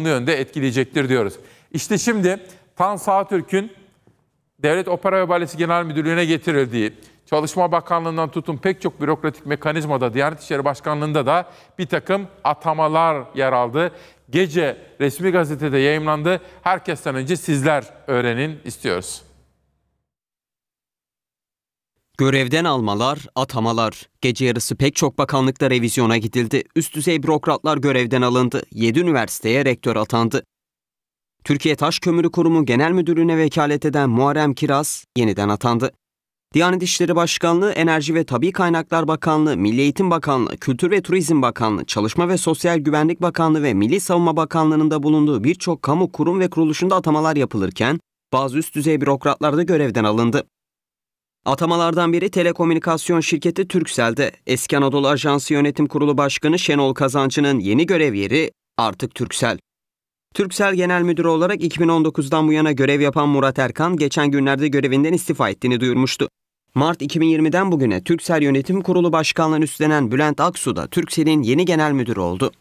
olumlu yönde etkileyecektir diyoruz. İşte şimdi Tan Sağtürk'ün Devlet Opera ve Balesi Genel Müdürlüğü'ne getirildiği, Çalışma Bakanlığı'ndan tutun pek çok bürokratik mekanizmada, Diyanet İşleri Başkanlığı'nda da bir takım atamalar yer aldı. Gece resmi gazetede yayımlandı. Herkesten önce sizler öğrenin istiyoruz. Görevden almalar, atamalar. Gece yarısı pek çok bakanlıkta revizyona gidildi. Üst düzey bürokratlar görevden alındı. 7 üniversiteye rektör atandı. Türkiye Taş Kömürü Kurumu Genel Müdürlüğüne vekalet eden Muharrem Kiraz yeniden atandı. Diyanet İşleri Başkanlığı, Enerji ve Tabi Kaynaklar Bakanlığı, Milli Eğitim Bakanlığı, Kültür ve Turizm Bakanlığı, Çalışma ve Sosyal Güvenlik Bakanlığı ve Milli Savunma Bakanlığı'nda bulunduğu birçok kamu kurum ve kuruluşunda atamalar yapılırken bazı üst düzey bürokratlar da görevden alındı. Atamalardan biri telekomünikasyon şirketi Türkselde, eski Anadolu Ajansı Yönetim Kurulu Başkanı Şenol Kazancı'nın yeni görev yeri artık Türksel. Türksel Genel Müdürü olarak 2019'dan bu yana görev yapan Murat Erkan geçen günlerde görevinden istifa ettiğini duyurmuştu. Mart 2020'den bugüne Türksel Yönetim Kurulu Başkanlığı'nı üstlenen Bülent Aksu da Türksel'in yeni genel müdürü oldu.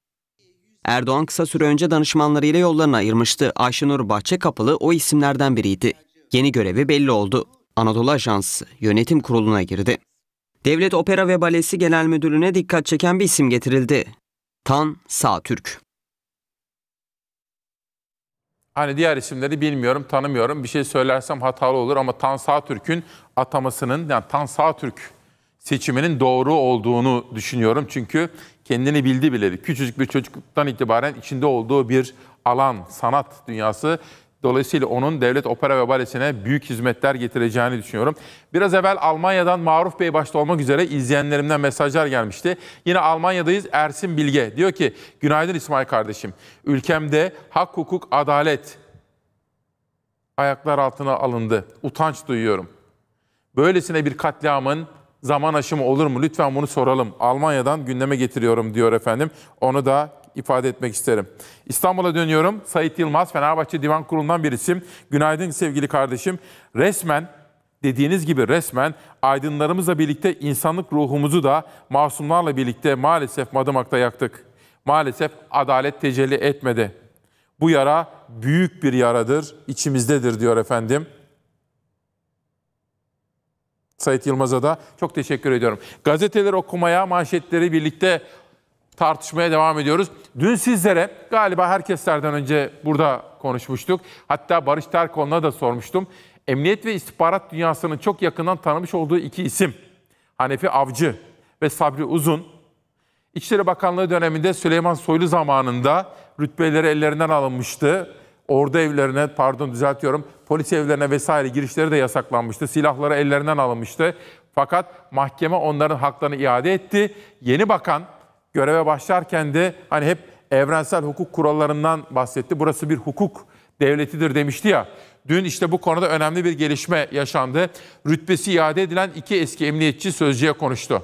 Erdoğan kısa süre önce danışmanlarıyla yollarını ayırmıştı. Ayşenur Bahçekapılı o isimlerden biriydi. Yeni görevi belli oldu. Anadolu Ajansı yönetim kuruluna girdi. Devlet Opera ve Balesi Genel Müdürlüğü'ne dikkat çeken bir isim getirildi. Tan Sağtürk. Hani diğer isimleri bilmiyorum, tanımıyorum. Bir şey söylersem hatalı olur ama Tan Sağtürk'ün atamasının, yani Tan Sağtürk seçiminin doğru olduğunu düşünüyorum. Çünkü kendini bildi bileli. Küçücük bir çocukluktan itibaren içinde olduğu bir alan, sanat dünyası Dolayısıyla onun devlet opera ve balesine büyük hizmetler getireceğini düşünüyorum. Biraz evvel Almanya'dan Maruf Bey başta olmak üzere izleyenlerimden mesajlar gelmişti. Yine Almanya'dayız Ersin Bilge. Diyor ki günaydın İsmail kardeşim. Ülkemde hak, hukuk, adalet ayaklar altına alındı. Utanç duyuyorum. Böylesine bir katliamın zaman aşımı olur mu? Lütfen bunu soralım. Almanya'dan gündeme getiriyorum diyor efendim. Onu da ifade etmek isterim. İstanbul'a dönüyorum. Sait Yılmaz, Fenerbahçe Divan Kurulu'ndan bir isim. Günaydın sevgili kardeşim. Resmen dediğiniz gibi resmen aydınlarımızla birlikte insanlık ruhumuzu da masumlarla birlikte maalesef madımakta yaktık. Maalesef adalet tecelli etmedi. Bu yara büyük bir yaradır, içimizdedir diyor efendim. Sait Yılmaz'a da çok teşekkür ediyorum. Gazeteleri okumaya, manşetleri birlikte tartışmaya devam ediyoruz. Dün sizlere galiba herkeslerden önce burada konuşmuştuk. Hatta Barış Terkoğlu'na da sormuştum. Emniyet ve istihbarat dünyasının çok yakından tanımış olduğu iki isim. Hanefi Avcı ve Sabri Uzun. İçişleri Bakanlığı döneminde Süleyman Soylu zamanında rütbeleri ellerinden alınmıştı. Ordu evlerine, pardon düzeltiyorum, polis evlerine vesaire girişleri de yasaklanmıştı. Silahları ellerinden alınmıştı. Fakat mahkeme onların haklarını iade etti. Yeni bakan göreve başlarken de hani hep evrensel hukuk kurallarından bahsetti. Burası bir hukuk devletidir demişti ya. Dün işte bu konuda önemli bir gelişme yaşandı. Rütbesi iade edilen iki eski emniyetçi sözcüye konuştu.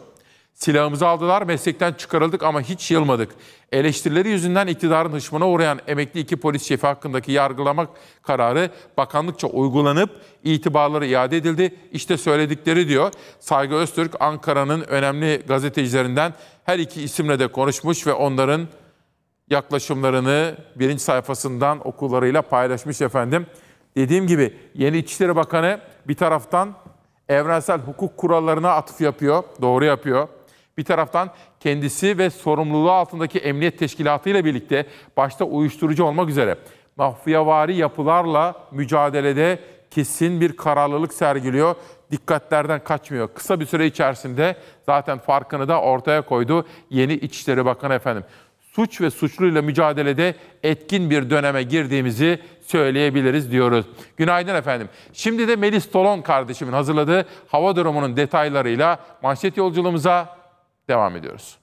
Silahımızı aldılar, meslekten çıkarıldık ama hiç yılmadık. Eleştirileri yüzünden iktidarın hışmına uğrayan emekli iki polis şefi hakkındaki yargılamak kararı bakanlıkça uygulanıp itibarları iade edildi. İşte söyledikleri diyor. Saygı Öztürk Ankara'nın önemli gazetecilerinden her iki isimle de konuşmuş ve onların yaklaşımlarını birinci sayfasından okullarıyla paylaşmış efendim. Dediğim gibi yeni İçişleri Bakanı bir taraftan evrensel hukuk kurallarına atıf yapıyor, doğru yapıyor. Bir taraftan kendisi ve sorumluluğu altındaki emniyet teşkilatıyla birlikte başta uyuşturucu olmak üzere mafyavari yapılarla mücadelede kesin bir kararlılık sergiliyor. Dikkatlerden kaçmıyor. Kısa bir süre içerisinde zaten farkını da ortaya koydu yeni İçişleri Bakanı efendim. Suç ve suçluyla mücadelede etkin bir döneme girdiğimizi söyleyebiliriz diyoruz. Günaydın efendim. Şimdi de Melis Tolon kardeşimin hazırladığı hava durumunun detaylarıyla manşet yolculuğumuza Devam ediyoruz.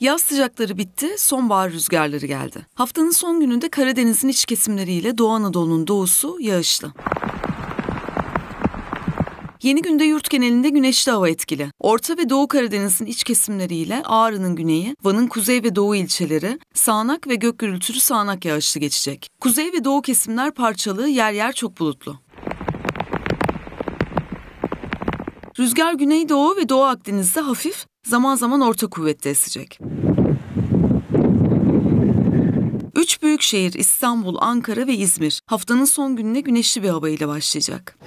Yaz sıcakları bitti, sonbahar rüzgarları geldi. Haftanın son gününde Karadeniz'in iç kesimleriyle Doğu Anadolu'nun doğusu yağışlı. Yeni günde yurt genelinde güneşli hava etkili. Orta ve Doğu Karadeniz'in iç kesimleriyle Ağrı'nın güneyi, Van'ın kuzey ve doğu ilçeleri sağanak ve gök gürültülü sağanak yağışlı geçecek. Kuzey ve doğu kesimler parçalı, yer yer çok bulutlu. Rüzgar Güneydoğu ve Doğu Akdeniz'de hafif, zaman zaman orta kuvvette esecek. Üç büyük şehir İstanbul, Ankara ve İzmir haftanın son gününe güneşli bir hava başlayacak.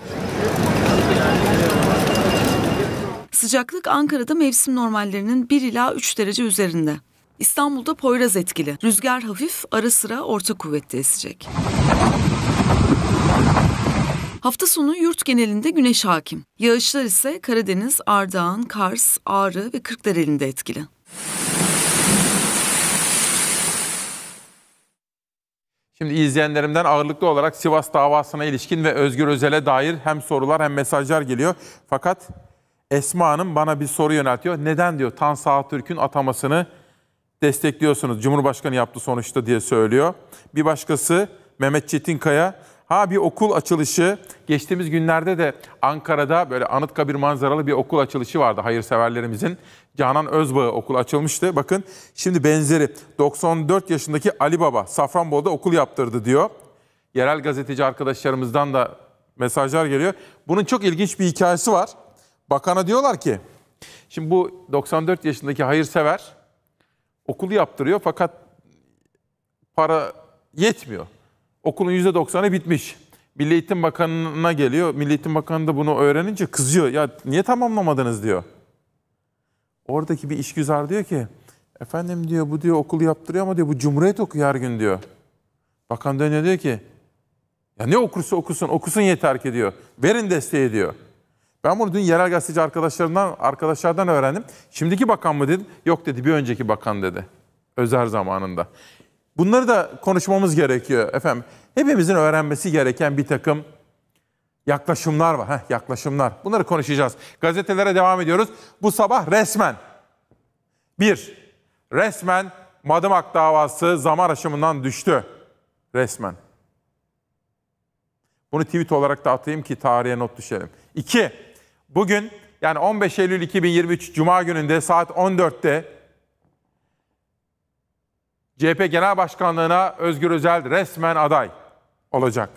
Sıcaklık Ankara'da mevsim normallerinin 1 ila 3 derece üzerinde. İstanbul'da Poyraz etkili. Rüzgar hafif, ara sıra orta kuvvette esecek. Hafta sonu yurt genelinde güneş hakim. Yağışlar ise Karadeniz, Ardahan, Kars, Ağrı ve Kırklareli'nde etkili. Şimdi izleyenlerimden ağırlıklı olarak Sivas davasına ilişkin ve Özgür Özel'e dair hem sorular hem mesajlar geliyor. Fakat Esma Hanım bana bir soru yöneltiyor. Neden diyor Tan Saatürk'ün atamasını destekliyorsunuz. Cumhurbaşkanı yaptı sonuçta diye söylüyor. Bir başkası Mehmet Çetinkaya Ha bir okul açılışı, geçtiğimiz günlerde de Ankara'da böyle Anıtkabir manzaralı bir okul açılışı vardı hayırseverlerimizin. Canan Özbağ okul açılmıştı. Bakın şimdi benzeri 94 yaşındaki Ali Baba Safranbolu'da okul yaptırdı diyor. Yerel gazeteci arkadaşlarımızdan da mesajlar geliyor. Bunun çok ilginç bir hikayesi var. Bakana diyorlar ki, şimdi bu 94 yaşındaki hayırsever okulu yaptırıyor fakat para yetmiyor. Okulun %90'ı bitmiş. Milli Eğitim Bakanı'na geliyor. Milli Eğitim Bakanı da bunu öğrenince kızıyor. Ya niye tamamlamadınız diyor. Oradaki bir işgüzar diyor ki efendim diyor bu diyor okul yaptırıyor ama diyor bu Cumhuriyet okuyor her gün diyor. Bakan dönüyor diyor ki ya ne okursa okusun okusun yeter ki diyor. Verin desteği diyor. Ben bunu dün yerel gazeteci arkadaşlarından arkadaşlardan öğrendim. Şimdiki bakan mı dedim? Yok dedi bir önceki bakan dedi. Özer zamanında. Bunları da konuşmamız gerekiyor efendim. Hepimizin öğrenmesi gereken bir takım yaklaşımlar var. Heh, yaklaşımlar. Bunları konuşacağız. Gazetelere devam ediyoruz. Bu sabah resmen. Bir, resmen Madımak davası zaman aşımından düştü. Resmen. Bunu tweet olarak da atayım ki tarihe not düşelim. İki, bugün yani 15 Eylül 2023 Cuma gününde saat 14'te CHP Genel Başkanlığı'na Özgür Özel resmen aday olacak.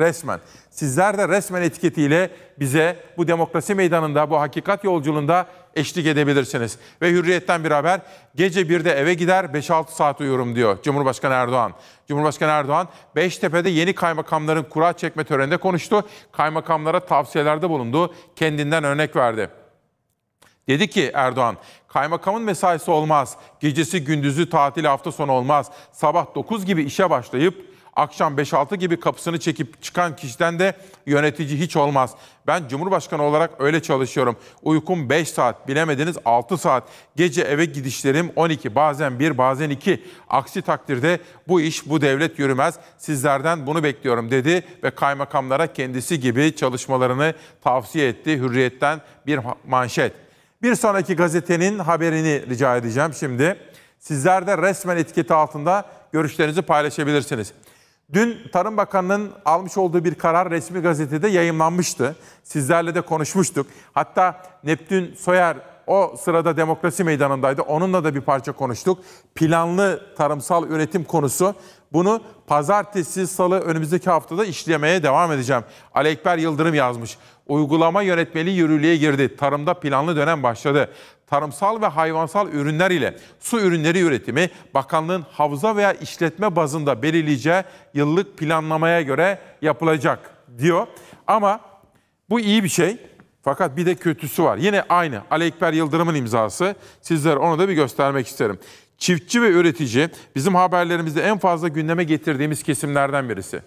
Resmen. Sizler de resmen etiketiyle bize bu demokrasi meydanında, bu hakikat yolculuğunda eşlik edebilirsiniz. Ve Hürriyet'ten bir haber. Gece 1'de eve gider 5-6 saat uyuyorum diyor Cumhurbaşkanı Erdoğan. Cumhurbaşkanı Erdoğan Beştepe'de yeni kaymakamların kura çekme töreninde konuştu. Kaymakamlara tavsiyelerde bulundu. Kendinden örnek verdi. Dedi ki Erdoğan, kaymakamın mesaisi olmaz, gecesi gündüzü tatil hafta sonu olmaz, sabah 9 gibi işe başlayıp akşam 5-6 gibi kapısını çekip çıkan kişiden de yönetici hiç olmaz. Ben Cumhurbaşkanı olarak öyle çalışıyorum. Uykum 5 saat, bilemediniz 6 saat. Gece eve gidişlerim 12, bazen 1, bazen 2. Aksi takdirde bu iş, bu devlet yürümez. Sizlerden bunu bekliyorum dedi ve kaymakamlara kendisi gibi çalışmalarını tavsiye etti. Hürriyetten bir manşet. Bir sonraki gazetenin haberini rica edeceğim şimdi. Sizler de resmen etiketi altında görüşlerinizi paylaşabilirsiniz. Dün Tarım Bakanı'nın almış olduğu bir karar resmi gazetede yayınlanmıştı. Sizlerle de konuşmuştuk. Hatta Neptün Soyer o sırada demokrasi meydanındaydı. Onunla da bir parça konuştuk. Planlı tarımsal üretim konusu. Bunu pazartesi, salı önümüzdeki haftada işlemeye devam edeceğim. Ali Ekber Yıldırım yazmış uygulama yönetmeliği yürürlüğe girdi. Tarımda planlı dönem başladı. Tarımsal ve hayvansal ürünler ile su ürünleri üretimi bakanlığın havza veya işletme bazında belirleyeceği yıllık planlamaya göre yapılacak diyor. Ama bu iyi bir şey. Fakat bir de kötüsü var. Yine aynı Ali Ekber Yıldırım'ın imzası. Sizlere onu da bir göstermek isterim. Çiftçi ve üretici bizim haberlerimizde en fazla gündeme getirdiğimiz kesimlerden birisi.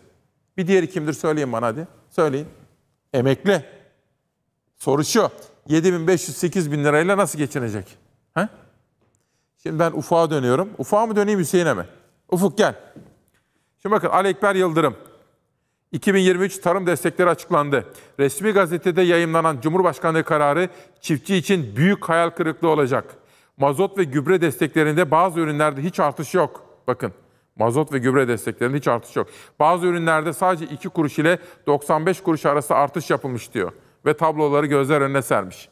Bir diğeri kimdir söyleyin bana hadi. Söyleyin. Emekli. Soru şu. 7500 bin lirayla nasıl geçinecek? He? Şimdi ben Ufuk'a dönüyorum. Ufağa mı döneyim Hüseyin'e mi? Ufuk gel. Şimdi bakın Ali Ekber Yıldırım. 2023 tarım destekleri açıklandı. Resmi gazetede yayınlanan Cumhurbaşkanlığı kararı çiftçi için büyük hayal kırıklığı olacak. Mazot ve gübre desteklerinde bazı ürünlerde hiç artış yok. Bakın Mazot ve gübre desteklerinde hiç artış yok. Bazı ürünlerde sadece 2 kuruş ile 95 kuruş arası artış yapılmış diyor. Ve tabloları gözler önüne sermiş.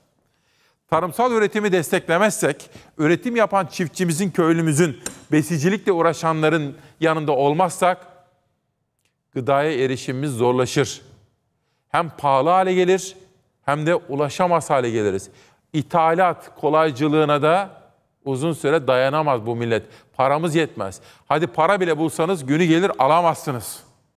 Tarımsal üretimi desteklemezsek, üretim yapan çiftçimizin, köylümüzün, besicilikle uğraşanların yanında olmazsak gıdaya erişimimiz zorlaşır. Hem pahalı hale gelir hem de ulaşamaz hale geliriz. İthalat kolaycılığına da Uzun süre dayanamaz bu millet. Paramız yetmez. Hadi para bile bulsanız günü gelir alamazsınız.''